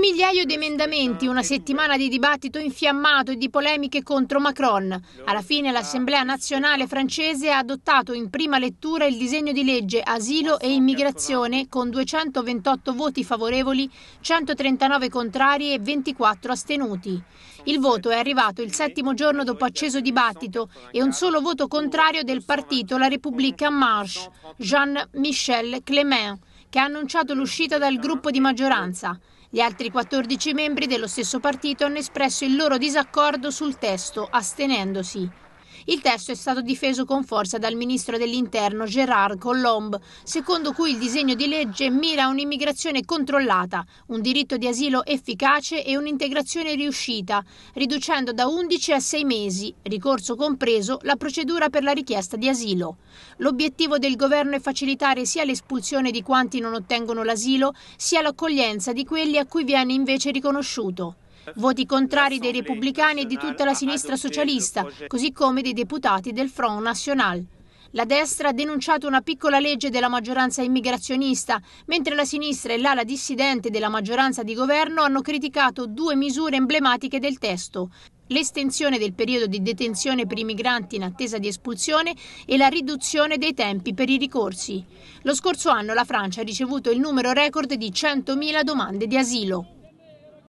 Un migliaio di emendamenti, una settimana di dibattito infiammato e di polemiche contro Macron. Alla fine l'Assemblea nazionale francese ha adottato in prima lettura il disegno di legge Asilo e Immigrazione con 228 voti favorevoli, 139 contrari e 24 astenuti. Il voto è arrivato il settimo giorno dopo acceso dibattito e un solo voto contrario del partito La République en Marche, Jean-Michel Clément che ha annunciato l'uscita dal gruppo di maggioranza. Gli altri 14 membri dello stesso partito hanno espresso il loro disaccordo sul testo, astenendosi. Il testo è stato difeso con forza dal ministro dell'interno Gerard Collomb, secondo cui il disegno di legge mira a un'immigrazione controllata, un diritto di asilo efficace e un'integrazione riuscita, riducendo da 11 a 6 mesi, ricorso compreso, la procedura per la richiesta di asilo. L'obiettivo del governo è facilitare sia l'espulsione di quanti non ottengono l'asilo, sia l'accoglienza di quelli a cui viene invece riconosciuto voti contrari dei repubblicani e di tutta la sinistra socialista, così come dei deputati del Front National. La destra ha denunciato una piccola legge della maggioranza immigrazionista, mentre la sinistra e l'ala dissidente della maggioranza di governo hanno criticato due misure emblematiche del testo. L'estensione del periodo di detenzione per i migranti in attesa di espulsione e la riduzione dei tempi per i ricorsi. Lo scorso anno la Francia ha ricevuto il numero record di 100.000 domande di asilo.